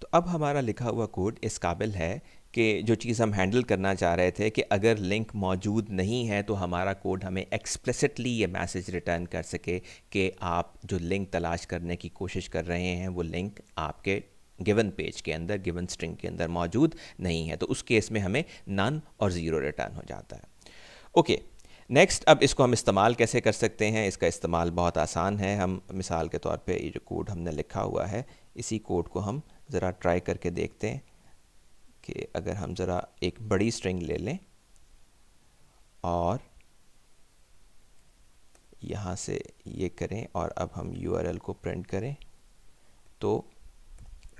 तो अब हमारा लिखा हुआ कोड इस काबिल है कि जो चीज़ हम हैंडल करना चाह रहे थे कि अगर लिंक मौजूद नहीं है तो हमारा कोड हमें एक्सप्लिसिटली ये मैसेज रिटर्न कर सके कि आप जो लिंक तलाश करने की कोशिश कर रहे हैं वो लिंक आपके गिवन पेज के अंदर गिवन स्ट्रिंग के अंदर मौजूद नहीं है तो उस केस में हमें नन और ज़ीरो रिटर्न हो जाता है ओके okay, नेक्स्ट अब इसको हम इस्तेमाल कैसे कर सकते हैं इसका इस्तेमाल बहुत आसान है हम मिसाल के तौर पे ये जो कोड हमने लिखा हुआ है इसी कोड को हम ज़रा ट्राई करके देखते हैं कि अगर हम ज़रा एक बड़ी स्ट्रिंग ले लें और यहाँ से ये करें और अब हम यू को प्रिंट करें तो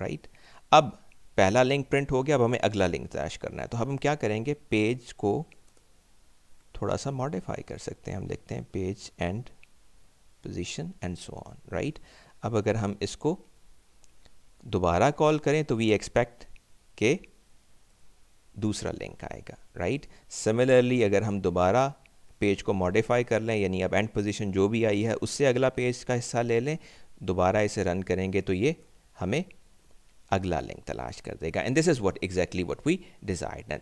राइट अब पहला लिंक प्रिंट हो गया अब हमें अगला लिंक तलाश करना है तो अब हम क्या करेंगे पेज को थोड़ा सा मॉडिफाई कर सकते हैं हम देखते हैं page and position and so on right अब अगर हम इसको दोबारा कॉल करें तो वी एक्सपेक्ट के दूसरा लिंक आएगा राइट सिमिलरली अगर हम दोबारा पेज को मॉडिफाई कर लें यानी अब एंड पोजीशन जो भी आई है उससे अगला पेज का हिस्सा ले लें दोबारा इसे रन करेंगे तो ये हमें अगला लिंक तलाश कर देगा and this is what exactly what we desired and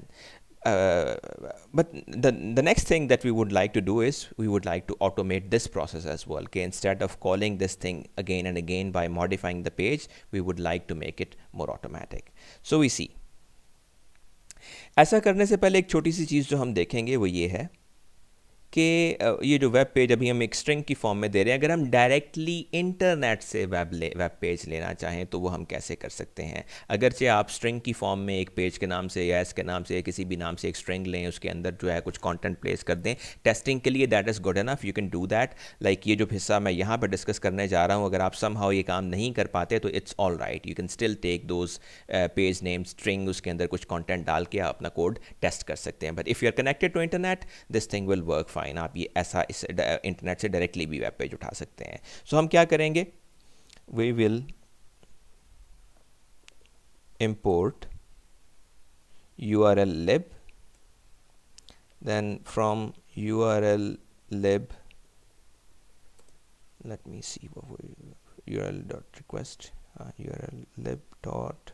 uh, but the, the next thing that we would like to do is we would like to automate this process as well. Okay, instead of calling this thing again and again by modifying the page, we would like to make it more automatic. So we see. ऐसा करने से पहले एक छोटी सी चीज़ जो हम देखेंगे वो ये है कि ये जो वेब पेज अभी हम एक स्ट्रिंग की फॉर्म में दे रहे हैं अगर हम डायरेक्टली इंटरनेट से वेब ले वेब पेज लेना चाहें तो वो हम कैसे कर सकते हैं अगरचे आप स्ट्रिंग की फॉर्म में एक पेज के नाम से या एस के नाम से या किसी भी नाम से एक स्ट्रिंग लें उसके अंदर जो है कुछ कॉन्टेंट प्लेस कर दें टेस्टिंग के लिए that is good enough you can do that like ये जो हिस्सा मैं यहाँ पर डिस्कस करने जा रहा हूँ अगर आप सम ये काम नहीं कर पाते तो it's all right you can still take those page name string उसके अंदर कुछ कॉन्टेंट डाल के आप अपना कोड टेस्ट कर सकते हैं but if you are connected to internet this thing will work fine आप ये ऐसा इस इंटरनेट से डायरेक्टली भी वेब पेज उठा सकते हैं सो so, हम क्या करेंगे we will import U R L lib then from U R L lib let me see U R L dot request U R L lib dot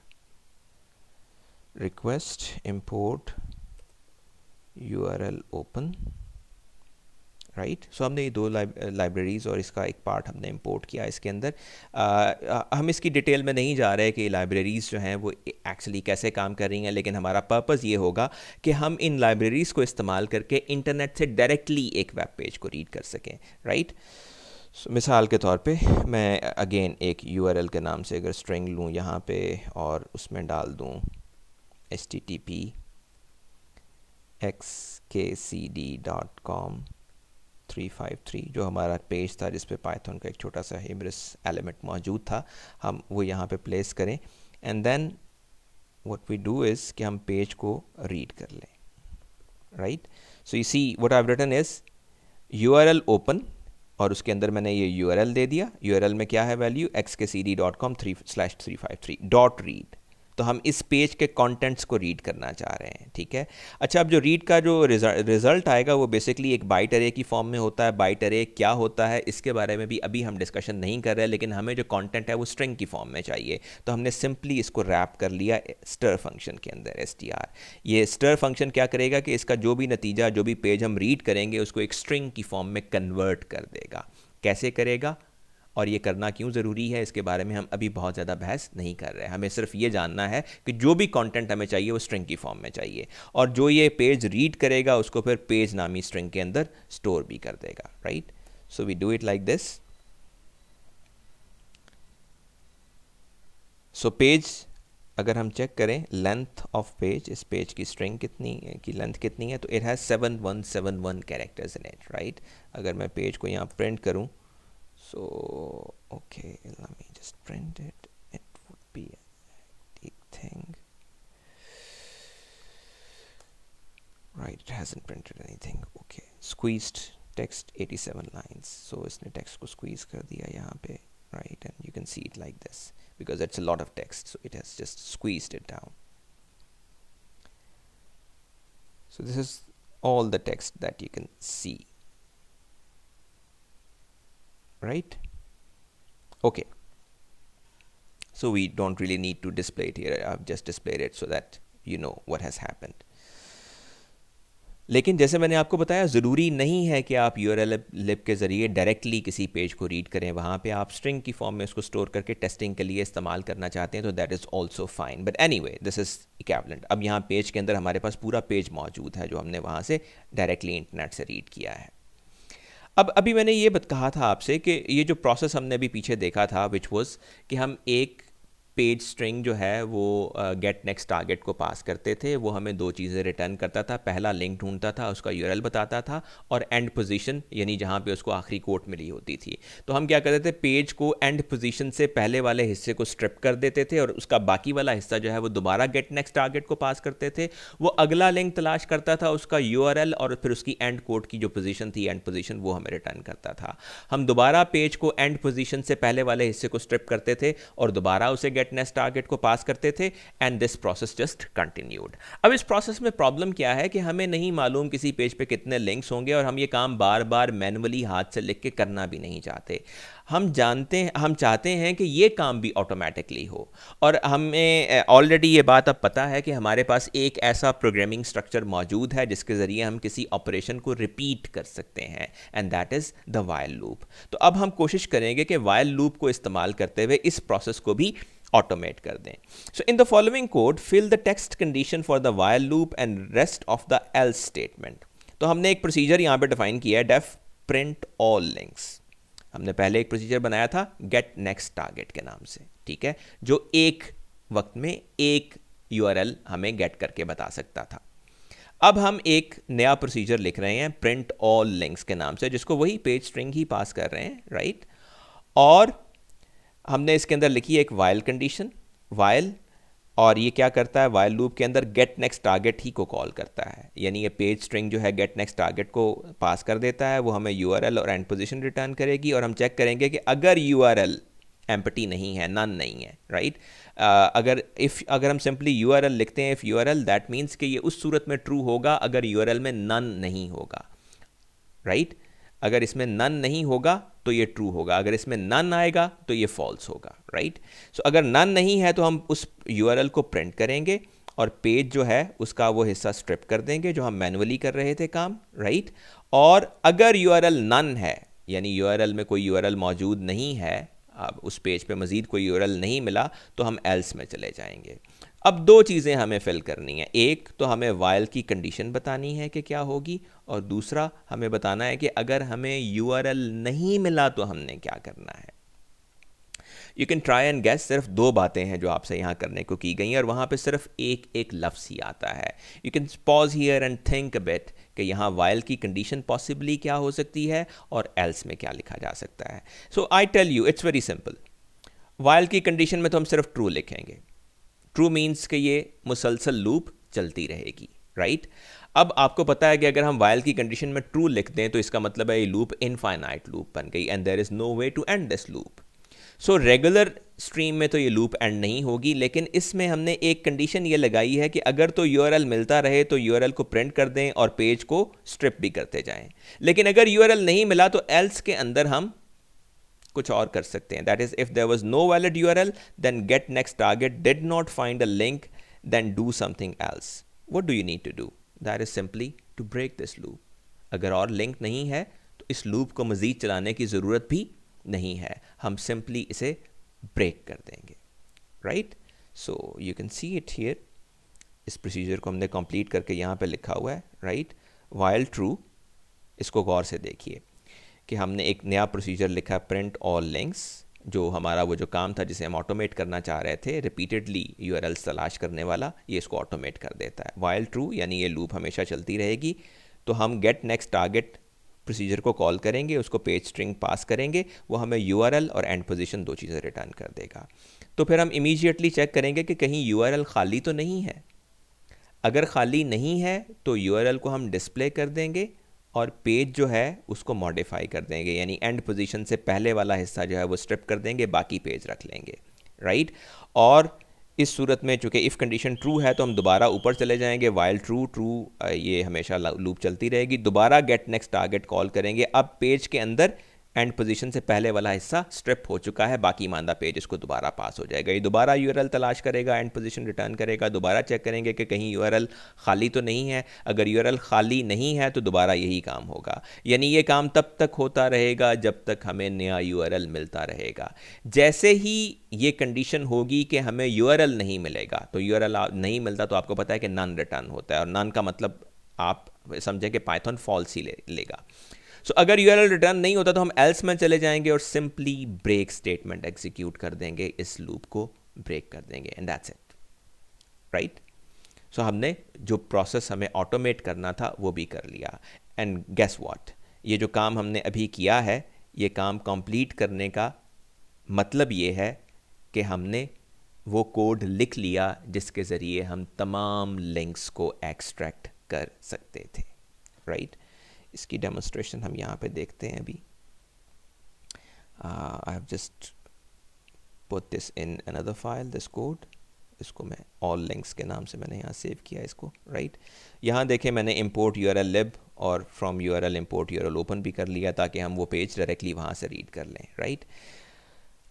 request import U R L open right right? So so, हमने ये दो libraries और इसका एक part हमने import किया इसके अंदर आ, हम इसकी डिटेल में नहीं जा रहे कि लाइब्रेरीज़ जो हैं वो एक्चुअली कैसे काम कर रही हैं लेकिन हमारा पर्पज़ ये होगा कि हम इन लाइब्रेरीज़ को इस्तेमाल करके इंटरनेट से डायरेक्टली एक वेब पेज को रीड कर सकें राइट so, मिसाल के तौर पे मैं अगेन एक यू के नाम से अगर स्ट्रिंग लूँ यहाँ पर और उसमें डाल दूँ S T T P X K C D dot com three five three जो हमारा पेज था जिस पे पाइथन का एक छोटा सा इमरस एलिमेंट मौजूद था हम वो यहाँ पे प्लेस करें and then what we do is कि हम पेज को रीड कर लें right so you see what I have written is you open और उसके अंदर मैंने ये यू दे दिया यू में क्या है value X K C D dot com three slash three five three dot read तो हम इस पेज के कंटेंट्स को रीड करना चाह रहे हैं ठीक है अच्छा अब जो रीड का जो रिज़ल्ट आएगा वो बेसिकली एक बाइट अरे की फॉर्म में होता है बाइट अरे क्या होता है इसके बारे में भी अभी हम डिस्कशन नहीं कर रहे लेकिन हमें जो कॉन्टेंट है वो स्ट्रिंग की फॉर्म में चाहिए तो हमने सिंपली इसको रैप कर लिया स्टर फंक्शन के अंदर एस ये स्टर फंक्शन क्या करेगा कि इसका जो भी नतीजा जो भी पेज हम रीड करेंगे उसको एक स्ट्रिंग की फॉर्म में कन्वर्ट कर देगा कैसे करेगा और ये करना क्यों ज़रूरी है इसके बारे में हम अभी बहुत ज़्यादा बहस नहीं कर रहे हैं हमें सिर्फ ये जानना है कि जो भी कंटेंट हमें चाहिए वो स्ट्रिंग की फॉर्म में चाहिए और जो ये पेज रीड करेगा उसको फिर पेज नामी स्ट्रिंग के अंदर स्टोर भी कर देगा right so we do it like this so page अगर हम चेक करें लेंथ ऑफ पेज इस पेज की स्ट्रिंग कितनी की लेंथ कितनी है तो it has seven one seven one characters in it right अगर मैं पेज को यहाँ प्रिंट करूँ so okay let me just print it it would be a big thing right it hasn't printed anything okay squeezed text 87 lines so it's इसने text ko squeeze kar diya yahan pe, right and you can see it like this because it's a lot of text so it has just squeezed it down so this is all the text that you can see right okay so we don't really need to display it here I've just displayed it so that you know what has happened लेकिन जैसे मैंने आपको बताया ज़रूरी नहीं है कि आप यू आर लिप के ज़रिए डायरेक्टली किसी पेज को रीड करें वहाँ पे आप स्ट्रिंग की फॉर्म में उसको स्टोर करके टेस्टिंग के लिए इस्तेमाल करना चाहते हैं तो that is also fine but anyway this is equivalent अब यहाँ पेज के अंदर हमारे पास पूरा पेज मौजूद है जो हमने वहाँ से डायरेक्टली इंटरनेट से रीड किया है अब अभी मैंने ये बत कहा था आपसे कि ये जो प्रोसेस हमने अभी पीछे देखा था विच वॉज कि हम एक पेज स्ट्रिंग जो है वो गेट नेक्स्ट टारगेट को पास करते थे वो हमें दो चीज़ें रिटर्न करता था पहला लिंक ढूंढता था उसका यू बताता था और एंड पोजीशन यानी जहाँ पे उसको आखिरी कोट मिली होती थी तो हम क्या करते थे पेज को एंड पोजीशन से पहले वाले हिस्से को स्ट्रिप कर देते थे और उसका बाकी वाला हिस्सा जो है वो दोबारा गेट नेक्स्ट टारगेट को पास करते थे वो अगला लिंक तलाश करता था उसका यू और फिर उसकी एंड कोट की जो पोजीशन थी एंड पोजिशन वो हमें रिटर्न करता था हम दोबारा पेज को एंड पोजिशन से पहले वाले हिस्से को स्ट्रिप करते थे और दोबारा उसे गेट गेट नेस्ट टारगेट को पास करते थे and this process just continued अब इस प्रोसेस में प्रॉब्लम क्या है कि हमें नहीं मालूम किसी पेज पे कितने लिंक्स होंगे और हम ये काम बार बार मैनुअली हाथ से लिख के करना भी नहीं चाहते हम जानते हैं हम चाहते हैं कि ये काम भी ऑटोमेटिकली हो और हमें ऑलरेडी ये बात अब पता है कि हमारे पास एक ऐसा प्रोग्रामिंग स्ट्रक्चर मौजूद है जिसके ज़रिए हम किसी ऑपरेशन को रिपीट कर सकते हैं and that is the while loop तो अब हम कोशिश करेंगे कि वायल लूप को इस्तेमाल करते हुए इस प्रोसेस को भी automate kar dein. So in the following code, fill the text condition for the while loop and rest of the else statement. तो हमने एक प्रोसीजर यहाँ पे डिफाइन किया है डेफ प्रिंट ऑल लिंक्स हमने पहले एक प्रोसीजर बनाया था गेट नेक्स्ट टारगेट के नाम से ठीक है जो एक वक्त में एक यू हमें गेट करके बता सकता था अब हम एक नया प्रोसीजर लिख रहे हैं प्रिंट ऑल लिंक्स के नाम से जिसको वही पेज स्ट्रिंग ही पास कर रहे हैं राइट और हमने इसके अंदर लिखी है एक वायल कंडीशन वायल और ये क्या करता है वायल लूप के अंदर गेट नेक्स्ट टारगेट ही को कॉल करता है यानी ये पेज स्ट्रिंग जो है गेट नेक्स्ट टारगेट को पास कर देता है वो हमें यू और एंड पोजिशन रिटर्न करेगी और हम चेक करेंगे कि अगर यू आर एल एम्पटी नहीं है नन नहीं है राइट right? uh, अगर इफ़ अगर हम सिंपली यू आर एल लिखते हैं if you R L that means कि ये उस सूरत में ट्रू होगा अगर यू आर एल में नन नहीं होगा राइट right? अगर इसमें नन नहीं होगा तो ये ट्रू होगा अगर इसमें नन आएगा तो ये फॉल्स होगा राइट सो अगर नन नहीं है तो हम उस यू को प्रिंट करेंगे और पेज जो है उसका वो हिस्सा स्ट्रिप कर देंगे जो हम मैनुअली कर रहे थे काम राइट और अगर यू नन है यानी यू में कोई यू मौजूद नहीं है अब उस पेज पे मज़ीद कोई यू नहीं मिला तो हम एल्स में चले जाएंगे अब दो चीज़ें हमें फिल करनी है एक तो हमें वायल की कंडीशन बतानी है कि क्या होगी और दूसरा हमें बताना है कि अगर हमें यू नहीं मिला तो हमने क्या करना है you can try and guess सिर्फ दो बातें हैं जो आपसे यहाँ करने को की गई हैं और वहाँ पे सिर्फ एक एक लफ्स ही आता है you can pause here and think bet कि यहाँ वायल की कंडीशन पॉसिबली क्या हो सकती है और एल्स में क्या लिखा जा सकता है so I tell you it's very simple while की कंडीशन में तो हम सिर्फ ट्रू लिखेंगे ट्रू मीन्स के ये मुसलसल लूप चलती रहेगी राइट अब आपको पता है कि अगर हम वायल की कंडीशन में ट्रू लिख दें तो इसका मतलब है ये लूप इनफाइनाइट लूप बन गई and there is no way to end this loop so regular stream में तो ये लूप एंड नहीं होगी लेकिन इसमें हमने एक कंडीशन ये लगाई है कि अगर तो यू मिलता रहे तो यू को प्रिंट कर दें और पेज को स्ट्रिप भी करते जाएं लेकिन अगर यू नहीं मिला तो एल्स के अंदर हम कुछ और कर सकते हैं that is if there was no valid U R L then get next target did not find a link then do something else what do you need to do that is simply to break this loop अगर और link नहीं है तो इस loop को मज़ीद चलाने की ज़रूरत भी नहीं है हम सिंपली इसे ब्रेक कर देंगे right so you can see it here इस प्रोसीजर को हमने कंप्लीट करके यहाँ पे लिखा हुआ है राइट वाइल ट्रू इसको गौर से देखिए कि हमने एक नया प्रोसीजर लिखा प्रिंट ऑल लिंक्स जो हमारा वो जो काम था जिसे हम ऑटोमेट करना चाह रहे थे रिपीटेडली यू तलाश करने वाला ये इसको ऑटोमेट कर देता है वाइल ट्रू यानी ये लूप हमेशा चलती रहेगी तो हम गेट नेक्स्ट टारगेट प्रोसीजर को कॉल करेंगे उसको पेज स्ट्रिंग पास करेंगे वो हमें यू और एंड पोजिशन दो चीज़ें रिटर्न कर देगा तो फिर हम इमीजिएटली चेक करेंगे कि कहीं यू खाली तो नहीं है अगर खाली नहीं है तो यू को हम डिस्प्ले कर देंगे और पेज जो है उसको मॉडिफाई कर देंगे यानी एंड पोजीशन से पहले वाला हिस्सा जो है वो स्ट्रिप कर देंगे बाकी पेज रख लेंगे राइट और इस सूरत में चूंकि इफ़ कंडीशन ट्रू है तो हम दोबारा ऊपर चले जाएंगे वाइल ट्रू ट्रू ये हमेशा लूप चलती रहेगी दोबारा गेट नेक्स्ट टारगेट कॉल करेंगे अब पेज के अंदर एंड पोजीशन से पहले वाला हिस्सा स्ट्रिप हो चुका है बाकी मानदा पेज इसको दोबारा पास हो जाएगा ये दोबारा यू तलाश करेगा एंड पोजीशन रिटर्न करेगा दोबारा चेक करेंगे कि कहीं यू खाली तो नहीं है अगर यू खाली नहीं है तो दोबारा यही काम होगा यानी ये काम तब तक होता रहेगा जब तक हमें नया यू मिलता रहेगा जैसे ही ये कंडीशन होगी कि हमें यू नहीं मिलेगा तो यू नहीं मिलता तो आपको पता है कि नन रिटर्न होता है और नन का मतलब आप समझें कि पाइथन फॉल्स ही ले लेगा सो so, अगर यू रिटर्न नहीं होता तो हम एल्स में चले जाएंगे और सिंपली ब्रेक स्टेटमेंट एग्जीक्यूट कर देंगे इस लूप को ब्रेक कर देंगे and that's it right so हमने जो प्रोसेस हमें ऑटोमेट करना था वो भी कर लिया एंड गेस वॉट ये जो काम हमने अभी किया है ये काम कंप्लीट करने का मतलब ये है कि हमने वो कोड लिख लिया जिसके ज़रिए हम तमाम लिंक्स को एक्सट्रैक्ट कर सकते थे राइट right? इसकी डेमोस्ट्रेशन हम यहाँ पे देखते हैं अभी I have just put this in another file this code इसको मैं ऑल लिंक्स के नाम से मैंने यहाँ सेव किया इसको राइट right? यहाँ देखें मैंने इम्पोर्ट यू लिब और from U import U open भी कर लिया ताकि हम वो पेज डायरेक्टली वहाँ से रीड कर लें राइट right?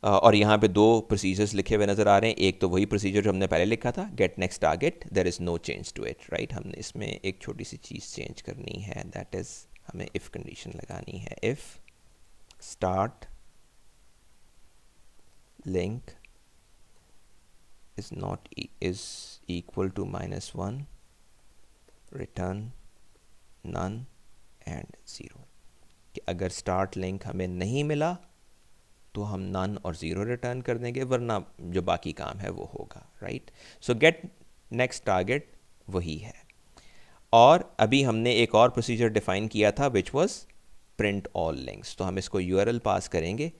Uh, और यहाँ पे दो प्रोसीजर्स लिखे हुए नज़र आ रहे हैं एक तो वही प्रोसीजर जो हमने पहले लिखा था get next target there is no change to it right हमने इसमें एक छोटी सी चीज़ चेंज करनी है दैट इज़ हमें इफ़ कंडीशन लगानी है if start link is not is equal to minus one return none and zero कि अगर स्टार्ट लिंक हमें नहीं मिला तो हम नन और ज़ीरो रिटर्न कर देंगे वरना जो बाकी काम है वो होगा right so get next target वही है और अभी हमने एक और प्रोसीजर डिफाइन किया था which was print all links तो हम इसको यू पास करेंगे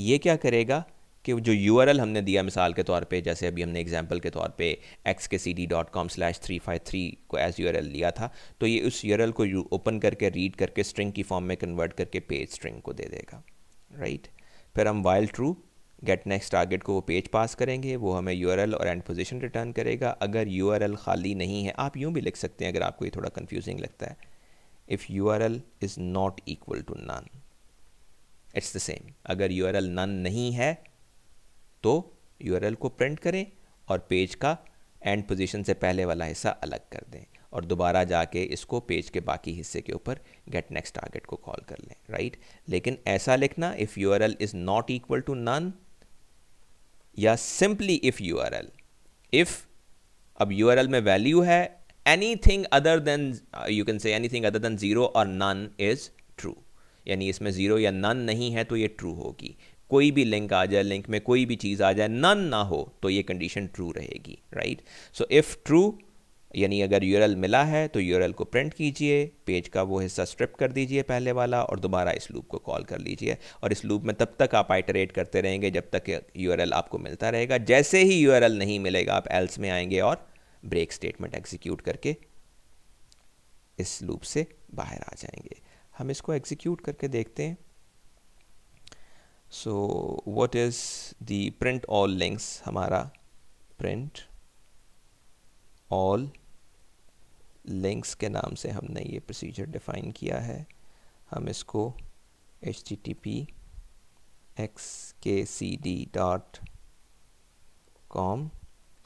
ये क्या करेगा कि जो यू हमने दिया मिसाल के तौर पे जैसे अभी हमने एग्जाम्पल के तौर पे X K C D dot com slash three five three को एज यू लिया था तो ये उस यू को ओपन करके रीड करके स्ट्रिंग की फॉर्म में कन्वर्ट करके पेज स्ट्रिंग को दे देगा राइट right? फिर हम while true get next target को वो पेज पास करेंगे वो हमें यू और एंड पोजिशन रिटर्न करेगा अगर यू खाली नहीं है आप यूँ भी लिख सकते हैं अगर आपको ये थोड़ा कन्फ्यूजिंग लगता है if U is not equal to none it's the same अगर यू आर एल नन नहीं है तो यू आर एल को प्रिंट करें और पेज का एंड पोजिशन से पहले वाला हिस्सा अलग कर दें और दोबारा जाके इसको पेज के बाकी हिस्से के ऊपर गेट नेक्स्ट टारगेट को कॉल कर लें राइट right? लेकिन ऐसा लिखना if you R L is not equal to none या simply if you R L if अब यू आर एल में वैल्यू है anything other than you can say anything other than zero और none is true यानी इसमें zero या none नहीं है तो ये ट्रू होगी कोई भी लिंक आ जाए लिंक में कोई भी चीज़ आ जाए नन ना हो तो ये कंडीशन ट्रू रहेगी राइट सो इफ़ ट्रू यानी अगर यूरल मिला है तो यूरल को प्रिंट कीजिए पेज का वो हिस्सा स्ट्रिप कर दीजिए पहले वाला और दोबारा इस लूप को कॉल कर लीजिए और इस लूप में तब तक आप आइटरेट करते रहेंगे जब तक यूरल आपको मिलता रहेगा जैसे ही यूरल नहीं मिलेगा आप एल्स में आएंगे और ब्रेक स्टेटमेंट एग्जीक्यूट करके इस लूप से बाहर आ जाएंगे हम इसको एग्जीक्यूट करके देखते हैं so what is didn't print all links हमारा प्रिंट ऑल लिंक्स के नाम से हमने ये प्रोसीजर डिफ़ाइन किया है हम इसको H T T P X K C D dot com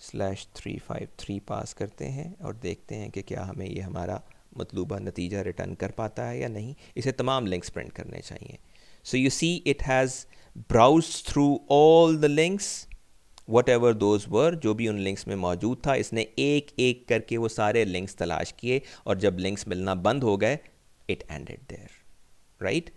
slash three five three pass करते हैं और देखते हैं कि क्या हमें ये हमारा मतलूबा नतीजा रिटर्न कर पाता है या नहीं इसे तमाम लिंक्स प्रिंट करने चाहिए so you see it has browse through all the links whatever those were जो भी उन लिंक्स में मौजूद था इसने एक एक करके वो सारे लिंक्स तलाश किए और जब लिंक्स मिलना बंद हो गए इट एंडेड देयर राइट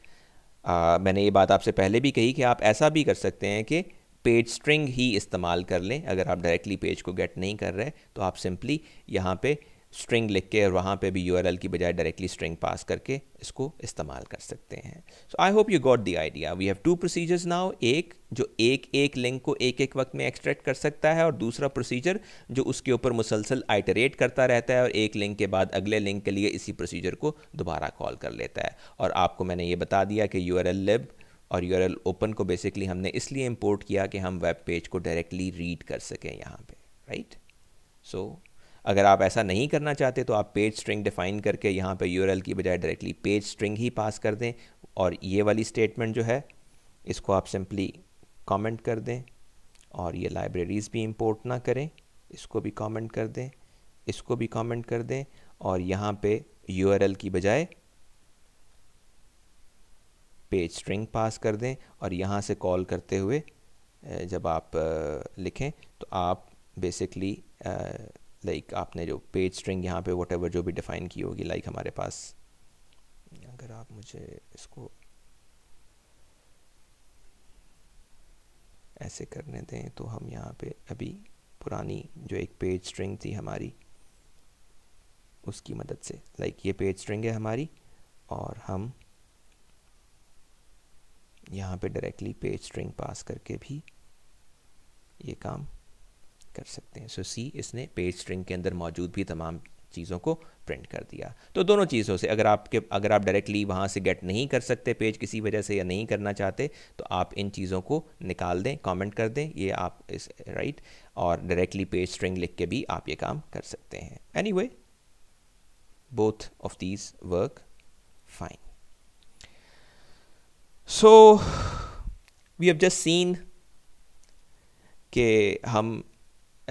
मैंने ये बात आपसे पहले भी कही कि आप ऐसा भी कर सकते हैं कि पेज स्ट्रिंग ही इस्तेमाल कर लें अगर आप डायरेक्टली पेज को गेट नहीं कर रहे तो आप सिंपली यहाँ पे स्ट्रिंग लिख के और वहाँ पे भी यूआरएल की बजाय डायरेक्टली स्ट्रिंग पास करके इसको इस्तेमाल कर सकते हैं so I hope you got the idea we have two procedures now एक जो एक एक लिंक को एक एक वक्त में एक्सट्रैक्ट कर सकता है और दूसरा प्रोसीजर जो उसके ऊपर मुसलसल आइटरेट करता रहता है और एक लिंक के बाद अगले लिंक के लिए इसी प्रोसीजर को दोबारा कॉल कर लेता है और आपको मैंने ये बता दिया कि यू आर एल लिब और यू आर एल ओपन को बेसिकली हमने इसलिए इम्पोर्ट किया कि हम वेब पेज को डायरेक्टली रीड कर सकें यहाँ पर राइट सो अगर आप ऐसा नहीं करना चाहते तो आप पेज स्ट्रिंग डिफाइन करके यहाँ पर यू की बजाय डायरेक्टली पेज स्ट्रिंग ही पास कर दें और ये वाली स्टेटमेंट जो है इसको आप सिंपली कमेंट कर दें और ये लाइब्रेरीज़ भी इंपोर्ट ना करें इसको भी कमेंट कर दें इसको भी कमेंट कर दें और यहाँ पे यू की बजाय पेज स्ट्रिंग पास कर दें और यहाँ से कॉल करते हुए जब आप लिखें तो आप बेसिकली लाइक like आपने जो पेज स्ट्रिंग यहाँ पे वट जो भी डिफ़ाइन की होगी लाइक like हमारे पास अगर आप मुझे इसको ऐसे करने दें तो हम यहाँ पे अभी पुरानी जो एक पेज स्ट्रिंग थी हमारी उसकी मदद से लाइक like ये पेज स्ट्रिंग है हमारी और हम यहाँ पे डायरेक्टली पेज स्ट्रिंग पास करके भी ये काम कर सकते हैं सो so, सी इसने पेज स्ट्रिंग के अंदर मौजूद भी तमाम चीज़ों को प्रिंट कर दिया तो दोनों चीज़ों से अगर आपके अगर आप डायरेक्टली वहाँ से गेट नहीं कर सकते पेज किसी वजह से या नहीं करना चाहते तो आप इन चीज़ों को निकाल दें कमेंट कर दें ये आप इस राइट और डायरेक्टली पेज स्ट्रिंग लिख के भी आप ये काम कर सकते हैं anyway both of these work fine so we have just seen कि हम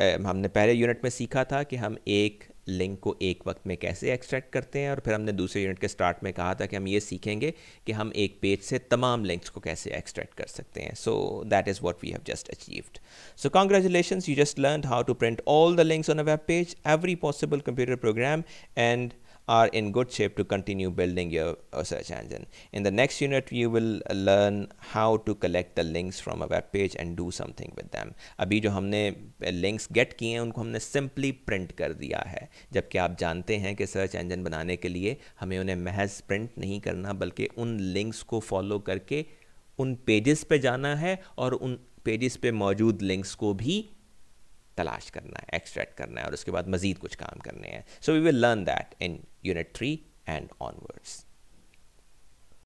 हमने पहले यूनिट में सीखा था कि हम एक लिंक को एक वक्त में कैसे एक्सट्रैक्ट करते हैं और फिर हमने दूसरे यूनिट के स्टार्ट में कहा था कि हम ये सीखेंगे कि हम एक पेज से तमाम लिंक्स को कैसे एक्सट्रैक्ट कर सकते हैं so that is what we have just achieved so congratulation you just learn how to print all the links on a web page every possible computer program and are in good shape to continue building your search engine. In the next unit, you will learn how to collect the links from a web page and do something with them. अभी जो हमने links get किए हैं उनको हमने simply print कर दिया है जबकि आप जानते हैं कि search engine बनाने के लिए हमें उन्हें महज print नहीं करना बल्कि उन links को follow करके उन pages पर जाना है और उन pages पर मौजूद links को भी तलाश करना है एक्सट्रैक्ट करना है और उसके बाद मज़ीद कुछ काम करने हैं so we will learn that in unit 3 and onwards